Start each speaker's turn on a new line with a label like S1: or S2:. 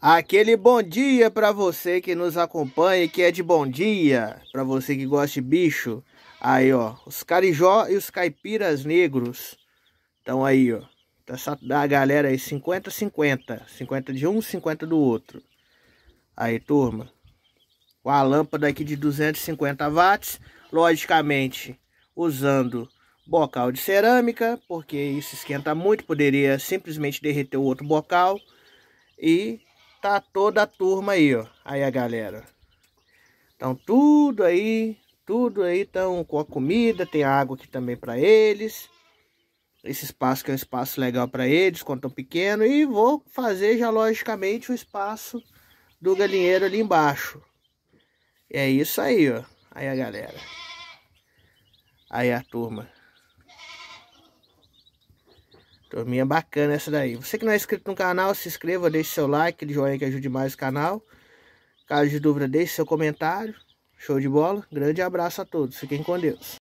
S1: Aquele bom dia para você que nos acompanha e que é de bom dia, para você que gosta de bicho. Aí, ó, os carijó e os caipiras negros. Então aí, ó, essa tá da galera aí 50 50, 50 de um, 50 do outro. Aí, turma, com a lâmpada aqui de 250 watts, logicamente usando bocal de cerâmica, porque isso esquenta muito, poderia simplesmente derreter o outro bocal e tá toda a turma aí, ó. Aí a galera. Então tudo aí, tudo aí estão com a comida, tem água aqui também para eles. Esse espaço que é um espaço legal para eles, quando tão pequeno. E vou fazer já logicamente o espaço do galinheiro ali embaixo. E é isso aí, ó. Aí a galera. Aí a turma. Turminha é bacana essa daí. Você que não é inscrito no canal, se inscreva, deixe seu like, aquele joinha que ajude mais o canal. Caso de dúvida, deixe seu comentário. Show de bola. Grande abraço a todos. Fiquem com Deus.